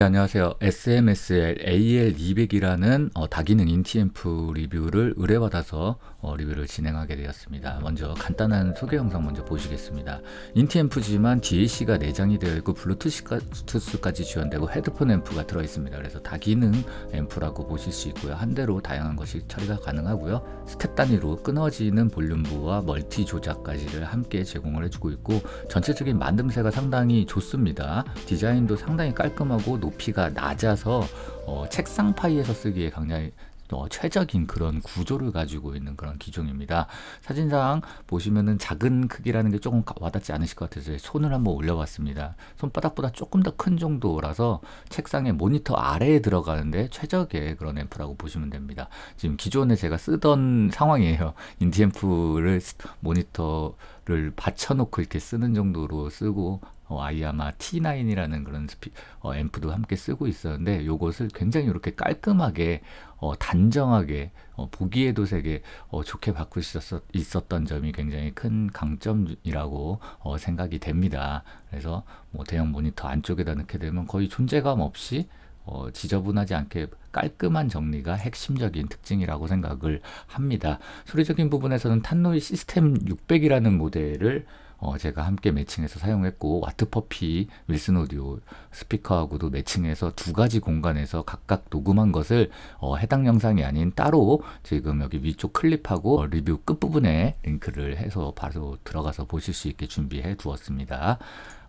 네, 안녕하세요. SMSL AL200이라는 어, 다기능 인티앰프 리뷰를 의뢰받아서 어, 리뷰를 진행하게 되었습니다. 먼저 간단한 소개 영상 먼저 보시겠습니다. 인티앰프지만 DAC가 내장이 되어 있고 블루투스까지 지원되고 헤드폰 앰프가 들어있습니다. 그래서 다기능 앰프라고 보실 수 있고요. 한 대로 다양한 것이 처리가 가능하고요. 스텝 단위로 끊어지는 볼륨부와 멀티 조작까지를 함께 제공을 해주고 있고 전체적인 만듦새가 상당히 좋습니다. 디자인도 상당히 깔끔하고 높이가 낮아서 어, 책상 파이에서 쓰기에 굉장히 어, 최적인 그런 구조를 가지고 있는 그런 기종입니다. 사진상 보시면은 작은 크기라는 게 조금 와닿지 않으실 것 같아서 손을 한번 올려봤습니다. 손바닥보다 조금 더 큰 정도라서 책상에 모니터 아래에 들어가는데 최적의 그런 앰프라고 보시면 됩니다. 지금 기존에 제가 쓰던 상황이에요. 인디 앰프를 모니터 를 받쳐놓고 이렇게 쓰는 정도로 쓰고 어, 아이아마 T9이라는 그런 스피, 어, 앰프도 함께 쓰고 있었는데 요것을 굉장히 이렇게 깔끔하게 어, 단정하게 어, 보기에도 되게 어, 좋게 바꿀 수 있었던 점이 굉장히 큰 강점이라고 어, 생각이 됩니다. 그래서 뭐 대형 모니터 안쪽에다 넣게 되면 거의 존재감 없이 어, 지저분하지 않게 깔끔한 정리가 핵심적인 특징이라고 생각을 합니다. 소리적인 부분에서는 탄노이 시스템 600이라는 모델을 어, 제가 함께 매칭해서 사용했고 와트퍼피 윌슨 오디오 스피커하고도 매칭해서 두 가지 공간에서 각각 녹음한 것을 어, 해당 영상이 아닌 따로 지금 여기 위쪽 클립하고 어, 리뷰 끝부분에 링크를 해서 바로 들어가서 보실 수 있게 준비해 두었습니다.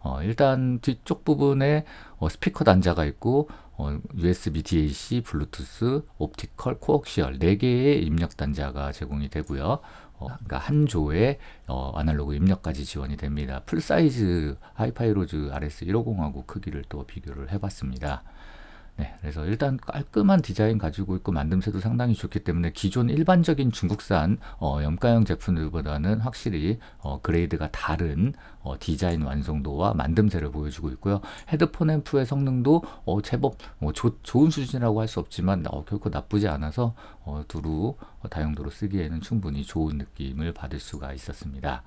어, 일단 뒤쪽 부분에 어, 스피커 단자가 있고 어, USB DAC, 블루투스, 옵티컬, 코액시얼 4개의 입력 단자가 제공이 되고요. 어, 그러니까 한조의 어, 아날로그 입력까지 지원이 됩니다. 풀사이즈 하이파이로즈 RS150하고 크기를 또 비교를 해봤습니다. 네, 그래서 일단 깔끔한 디자인 가지고 있고 만듦새도 상당히 좋기 때문에 기존 일반적인 중국산 어, 염가형 제품들보다는 확실히 어, 그레이드가 다른 어, 디자인 완성도와 만듦새를 보여주고 있고요. 헤드폰 앰프의 성능도 어, 제법 뭐 어, 조, 좋은 수준이라고 할 수 없지만 어, 결코 나쁘지 않아서 어, 두루 어, 다용도로 쓰기에는 충분히 좋은 느낌을 받을 수가 있었습니다.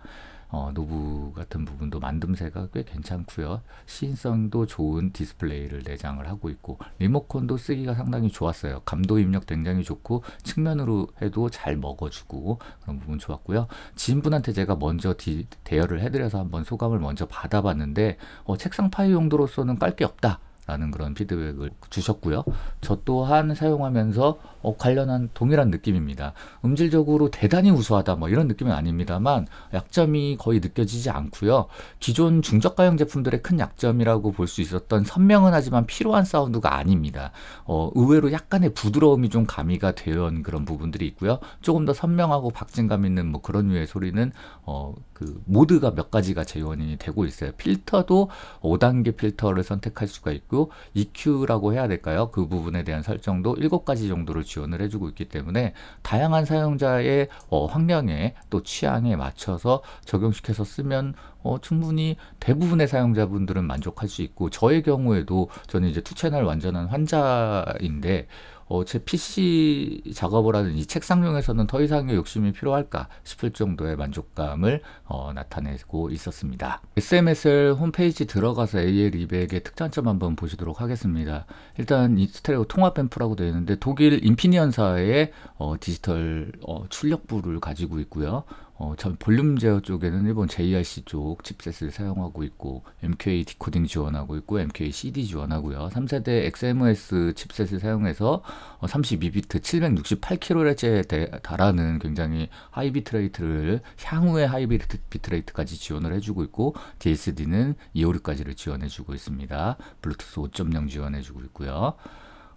어, 노브 같은 부분도 만듦새가 꽤 괜찮고요. 시인성도 좋은 디스플레이를 내장을 하고 있고 리모컨도 쓰기가 상당히 좋았어요. 감도 입력 굉장히 좋고 측면으로 해도 잘 먹어주고 그런 부분 좋았고요. 지인분한테 제가 먼저 디, 대여를 해드려서 한번 소감을 먼저 받아봤는데 어, 책상 파일 용도로서는 깔 게 없다. 라는 그런 피드백을 주셨고요. 저 또한 사용하면서 어, 관련한 동일한 느낌입니다. 음질적으로 대단히 우수하다 뭐 이런 느낌은 아닙니다만 약점이 거의 느껴지지 않고요. 기존 중저가형 제품들의 큰 약점이라고 볼 수 있었던 선명은 하지만 필요한 사운드가 아닙니다. 어, 의외로 약간의 부드러움이 좀 가미가 되는 어 그런 부분들이 있고요. 조금 더 선명하고 박진감 있는 뭐 그런 류의 소리는 어, 그 모드가 몇 가지가 재원이 되고 있어요. 필터도 5단계 필터를 선택할 수가 있고 EQ라고 해야 될까요? 그 부분에 대한 설정도 7가지 정도를 지원을 해주고 있기 때문에 다양한 사용자의 어, 환경에 또 취향에 맞춰서 적용시켜서 쓰면 어, 충분히 대부분의 사용자분들은 만족할 수 있고 저의 경우에도 저는 이제 투 채널 완전한 환자인데 어, 제 PC 작업을 하는 이 책상용에서는 더 이상의 욕심이 필요할까 싶을 정도의 만족감을 어, 나타내고 있었습니다. SMSL 홈페이지 들어가서 AL 200의 특장점 한번 보시도록 하겠습니다. 일단 이 스테레오 통합 앰프라고 되어 있는데 독일 인피니언사의 어, 디지털 어, 출력부를 가지고 있고요. 어, 전 볼륨 제어 쪽에는 일본 JRC 쪽 칩셋을 사용하고 있고 MK 디코딩 지원하고 있고 MK CD 지원하고요. 3세대 XMOS 칩셋을 사용해서 어, 32비트 768kHz에 달하는 굉장히 하이 비트레이트를 향후에 하이 비트레이트까지 지원을 해주고 있고 DSD는 256까지를 지원해주고 있습니다. 블루투스 5.0 지원해주고 있고요.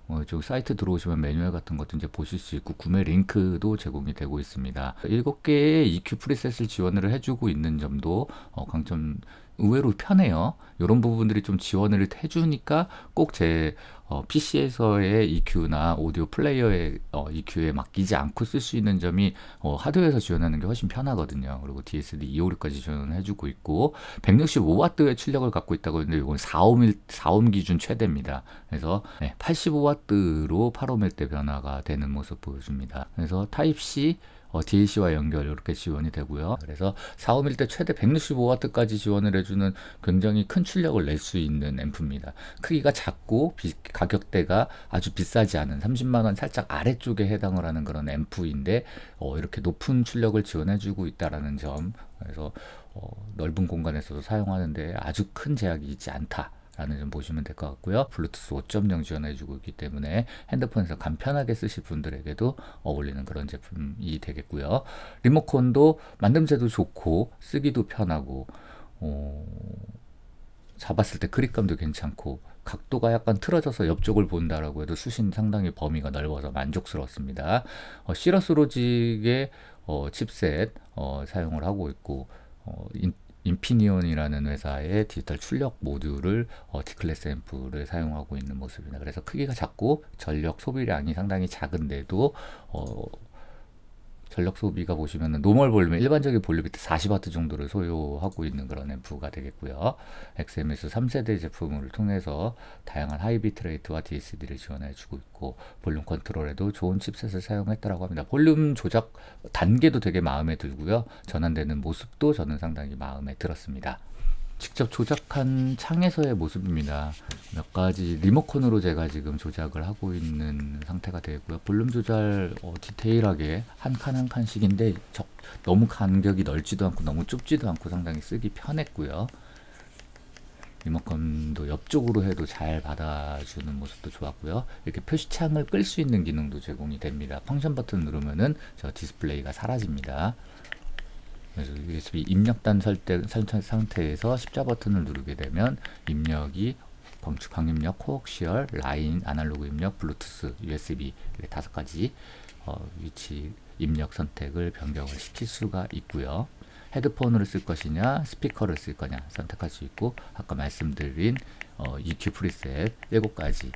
어, 저 사이트 들어오시면 매뉴얼 같은 것도 이제 보실 수 있고 구매 링크도 제공이 되고 있습니다. 7개의 EQ 프리셋을 지원을 해주고 있는 점도 어, 강점 의외로 편해요. 이런 부분들이 좀 지원을 해주니까 꼭제 어, PC에서의 EQ나 오디오 플레이어의 어, EQ에 맡기지 않고 쓸 수 있는 점이 어, 하드웨어에서 지원하는 게 훨씬 편하거든요. 그리고 DSD 256까지 지원 해주고 있고 165W의 출력을 갖고 있다고 했는데 이건 4옴 4옴 기준 최대입니다. 그래서 네, 85W로 8옴일 때 변화가 되는 모습 보여줍니다. 그래서 타입 C 어, d c 와 연결 이렇게 지원이 되고요. 그래서 4 5일때 최대 165W까지 지원을 해주는 굉장히 큰 출력을 낼 수 있는 앰프입니다. 크기가 작고 비, 가격대가 아주 비싸지 않은 30만원 살짝 아래쪽에 해당을 하는 그런 앰프인데 어, 이렇게 높은 출력을 지원해주고 있다라는 점 그래서 어, 넓은 공간에서도 사용하는데 아주 큰 제약이 있지 않다. 라는 점 보시면 될 것 같고요. 블루투스 5.0 지원해주고 있기 때문에 핸드폰에서 간편하게 쓰실 분들에게도 어울리는 그런 제품이 되겠고요. 리모컨도 만듦새도 좋고 쓰기도 편하고 어... 잡았을 때 그립감도 괜찮고 각도가 약간 틀어져서 옆쪽을 본다라고 해도 수신 상당히 범위가 넓어서 만족스럽습니다. 어, 시러스로직의 어, 칩셋 어, 사용을 하고 있고 어, 인, 인피니온이라는 회사의 디지털 출력 모듈을 어, D클래스 앰프를 사용하고 있는 모습입니다. 그래서 크기가 작고 전력 소비량이 상당히 작은데도 어, 전력 소비가 보시면은 노멀 볼륨의 일반적인 볼륨이 40W 정도를 소요하고 있는 그런 앰프가 되겠고요. XMS 3세대 제품을 통해서 다양한 하이 비트레이트와 DSD를 지원해주고 있고 볼륨 컨트롤에도 좋은 칩셋을 사용했다고 합니다. 볼륨 조작 단계도 되게 마음에 들고요. 전환되는 모습도 저는 상당히 마음에 들었습니다. 직접 조작한 창에서의 모습입니다. 몇 가지 리모컨으로 제가 지금 조작을 하고 있는 상태가 되고요. 볼륨 조절 어, 디테일하게 한 칸 한 칸씩인데 적, 너무 간격이 넓지도 않고 너무 좁지도 않고 상당히 쓰기 편했고요. 리모컨도 옆쪽으로 해도 잘 받아주는 모습도 좋았고요. 이렇게 표시창을 끌 수 있는 기능도 제공이 됩니다. 펑션 버튼 누르면은 저 디스플레이가 사라집니다. 그래서 입력단 설정 상태에서 십자 버튼을 누르게 되면 입력이 범축 방입력, 코어 시얼 라인, 아날로그 입력, 블루투스, USB 이렇게 다섯 가지 어, 위치 입력 선택을 변경을 시킬 수가 있고요. 헤드폰으로 쓸 것이냐 스피커를 쓸 거냐 선택할 수 있고 아까 말씀드린 어, EQ 프리셋 7가지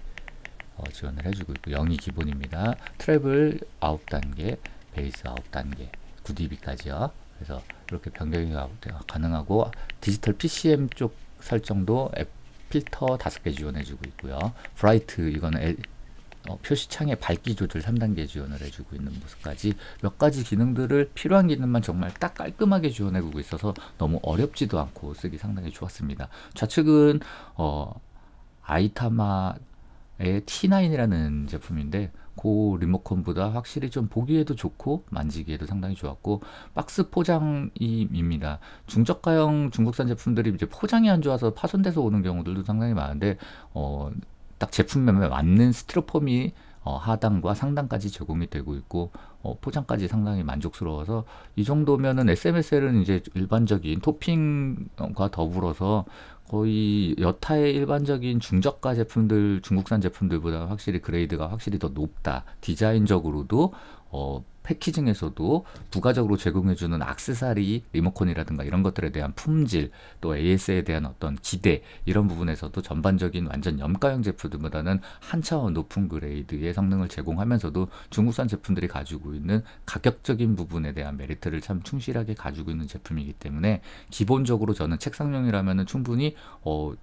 어, 지원을 해주고 있고 0이 기본입니다. 트래블 9단계, 베이스 9단계, 9dB까지요. 그래서 이렇게 변경이 가능하고 디지털 PCM 쪽 설정도 앱 필터 5개 지원해주고 있고요. 브라이트 이거는 엘, 어, 표시창의 밝기 조절 3단계 지원을 해주고 있는 모습까지 몇 가지 기능들을 필요한 기능만 정말 딱 깔끔하게 지원해주고 있어서 너무 어렵지도 않고 쓰기 상당히 좋았습니다. 좌측은 어, 아이타마의 T9이라는 제품인데 고 리모컨보다 확실히 좀 보기에도 좋고 만지기에도 상당히 좋았고 박스 포장입니다. 중저가형 중국산 제품들이 이제 포장이 안 좋아서 파손돼서 오는 경우들도 상당히 많은데 어, 딱 제품명에 맞는 스티로폼이 어, 하단과 상단까지 제공이 되고 있고 어, 포장까지 상당히 만족스러워서 이 정도면은 SMSL은 이제 일반적인 토핑과 더불어서 거의 여타의 일반적인 중저가 제품들 중국산 제품들보다 확실히 그레이드가 확실히 더 높다 디자인적으로도 어, 패키징에서도 부가적으로 제공해주는 악세사리, 리모컨이라든가 이런 것들에 대한 품질, 또 AS에 대한 어떤 기대 이런 부분에서도 전반적인 완전 염가형 제품들보다는 한 차원 높은 그레이드의 성능을 제공하면서도 중국산 제품들이 가지고 가지고 있는 가격적인 부분에 대한 메리트를 참 충실하게 가지고 있는 제품이기 때문에 기본적으로 저는 책상용이라면 충분히 어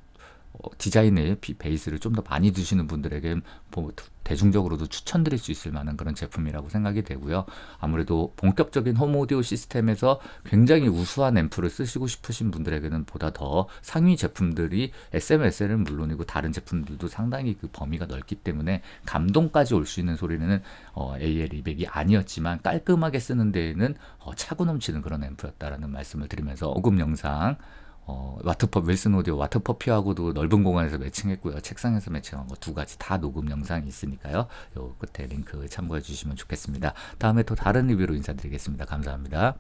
어, 디자인을 베이스를 좀 더 많이 드시는 분들에게 뭐 대중적으로도 추천드릴 수 있을 만한 그런 제품이라고 생각이 되고요. 아무래도 본격적인 홈 오디오 시스템에서 굉장히 우수한 앰프를 쓰시고 싶으신 분들에게는 보다 더 상위 제품들이 SMSL은 물론이고 다른 제품들도 상당히 그 범위가 넓기 때문에 감동까지 올 수 있는 소리는 어, AL200이 아니었지만 깔끔하게 쓰는 데에는 어, 차고 넘치는 그런 앰프였다라는 말씀을 드리면서 오금 영상 어, 와트퍼 윌슨 오디오 와트퍼피하고도 넓은 공간에서 매칭했고요. 책상에서 매칭한 거 두 가지 다 녹음 영상이 있으니까요. 요 끝에 링크 참고해 주시면 좋겠습니다. 다음에 또 다른 리뷰로 인사드리겠습니다. 감사합니다.